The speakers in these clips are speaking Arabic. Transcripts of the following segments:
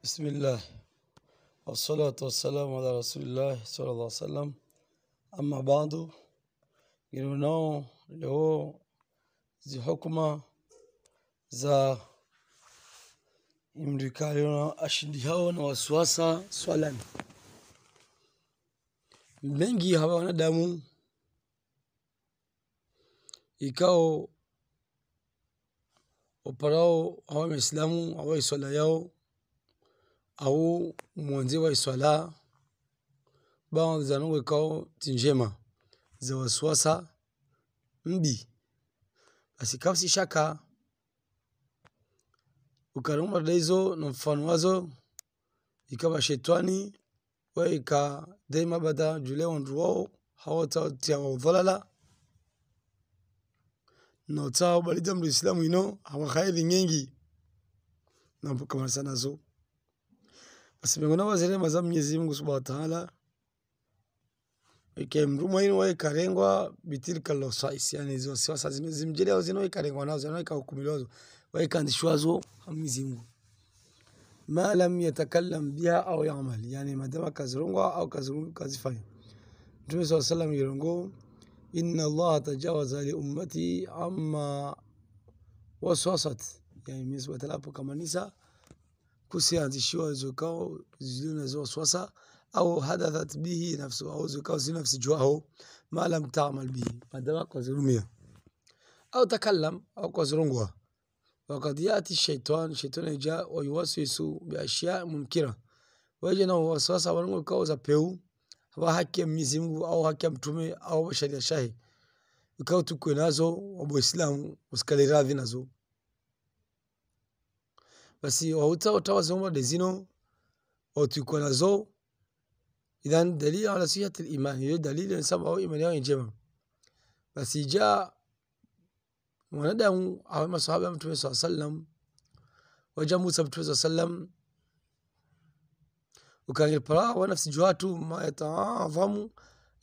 بسم الله والصلاة والسلام على رسول الله صلى الله عليه وسلم أما بعد يرونو لو زي حكومة زا امريكا يرونا أشدها ونوسواسا سوالا بنجي هوا ندامو يكاو وبراو هوا مسلمو هوا يسولا ياو au mwanzi wa iswala bao zanongo kao tinjema za waswasa mbi basi kafsi shaka ukaroma daizo na mfano wazo ikawa shetani waika daima bada jule wanduwao wao hawatatia waudhalala na utao balida islamu ino hawa khairi nyingi na mpaka marasa nazo asilimia na wazirema za Mwenyezi Mungu Subhanahu wa Ta'ala ikemruma ino waikarengwa bitilka losais yani hizo siwasa zino zimjeleo zino ikarengwa nazo zino ikahukumiwazo waikandishwazo Mwenyezi Mungu ma lam yatakallam biha au yamal yani madama kazirongwa au kazirongwa kazifanya Mtume صلى الله عليه وسلم yirongo inna Allah tajawaza li ummati amma waswasat yani nisbata lapo kamanisa kusianzishiwa zikao zinazoswasa au hadathat bihi nafsu au zikao zinafsijuaho ma lam tamal bihi kwa kwazirumia au takallam au kwazirungwa وقد يأتي الشيطان الشيطان يجاء ويوسوس بأشياء منكرة waje na wasiwasi wangu kawa za peu wa hakia mizimu au hakia mtume au sharia shahi, ukao tukwe nazo, Waislamu usikali radhi nazo. basi wauta utawazoma dezino otukwa nazo idhan dalil ala sihati iman hiyo dalili nasema au iman yao njema basi jaa mwanadamu awe masahaba ya mtume saa sallam waja musa mtume saa para wa nafsi watu ma yataadhamu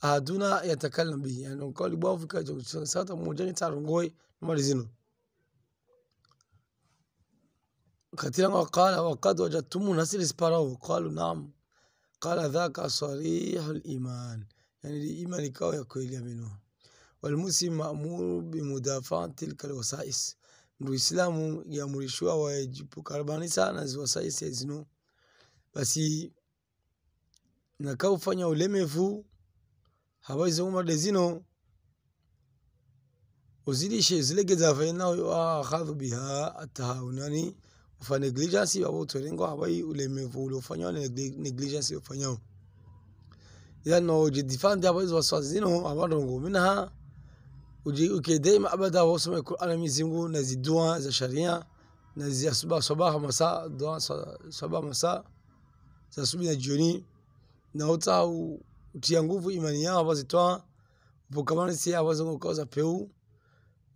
ahaduna yatakallam bihi yani ukali bwavu kajosata tarungoi tarongoe malizino كثيرا وقال وقد وجدتمونا سيرسباره قالوا نعم قال ذاك صريح الإيمان يعني الإيمان كاو يكويل منه والمسلم مأمور بمدافعة تلك الوسائس Muislamu yamurishwa wajipukarbanisa na ziwasaisi zino, basi nakaa ufanya ulemevu habari za umade zino uzidishe zilegeza fainahu waakhadhu biha atahawunani ufa negligence ya wabautolenga habai ulemevu uliofanywa na negligence ufanyao idhano ujidifandi haba izwa swazino abandongo minaha uji uke ukedaima abada wa wasome alami zingu na zi zidua za sharia na zi asuba sabaha masa dua sabaha masa za asubuhi na jioni na uta utia nguvu imani yao haba toa bukamani siya haba zongo kwa za peu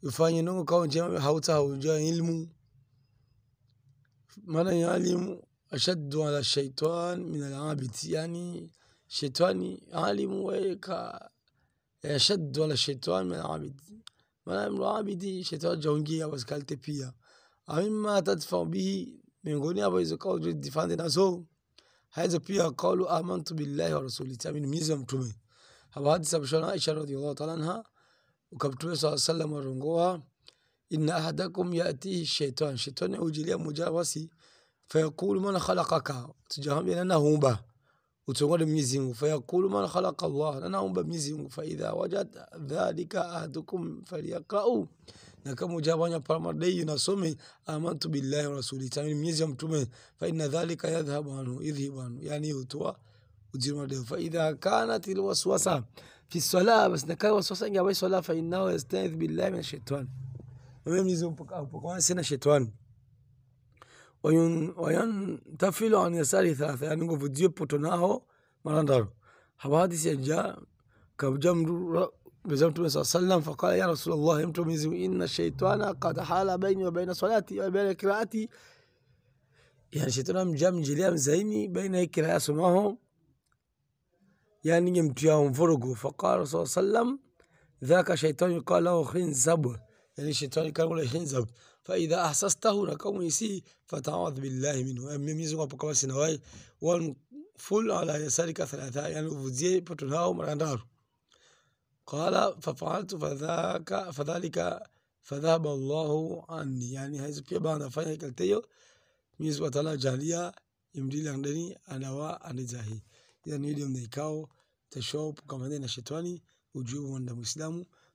ufanyo nongo kwa njema hauta haujua ilmu maana alimu ashaddu ala shaitan min alabidi, yani shetani alimu weka ashaddu ala shaitan min alabidi, maana mlabidi shetani jaungia wasikalte pia amima tadfau bihi, miongoni hapo hizo kauli tujidifande nazo haizo pia kaulu amantu billahi wa rasuli, tamini mnyezi wa mtume. Hapo hadithi sabishana Aisha radhiallahu taala anha, ukamtume saa sallam warongoa إن أحدكم يأتيه الشيطان الشيطان يوجي لي مجاوسي فيقول من خلقك تجاهم إلى نهوبة وتقول ميزين فيقول من خلق الله هم ميزين فإذا وجد ذلك أحدكم فليقرأوا نكم جابان يبرمر لي نصومي آمنت بالله ورسوله تامين ميزين تومي فإن ذلك يذهب عنه يذهب عنه يعني هو فإذا كانت الوسوسة في الصلاة بس نكا الوسوسة إن صلاة فإنه يستعذ بالله من الشيطان ومن يزوبك أو بقوان سنة شتوان وين وينتفل عن يساره ثلاثة يعني نقول فيديو بوتوناه مرندر حوادث يجا كبجم بزمت النبي صلى الله عليه وسلم فقال يا رسول الله يمتم إن الشيطان قد حال بيني وبين صلاتي وبين قراءتي يعني الشيطان جم جليام زيني بين قراءة سماه يعني يمتياهم فرقوا فقال رسول الله صلى الله عليه وسلم ذاك شيطان يقال له خنزب يعني الشيطان كان يقول ينزب إيه فإذا أحسسته نكون يسي فتعوذ بالله منه أميميز وبكوا سنواي والفل على يسارك ثلاثة يعني وفزيه بطنها ومرانار قال ففعلت فذاك فذلك فذهب الله عني يعني هايز pia bana كالتيو ميز mizu جاليا يمدي imdili andani وا على زاهي يعني mnaikao tashow تشوب كمان shetani وجوه mwanda muislamu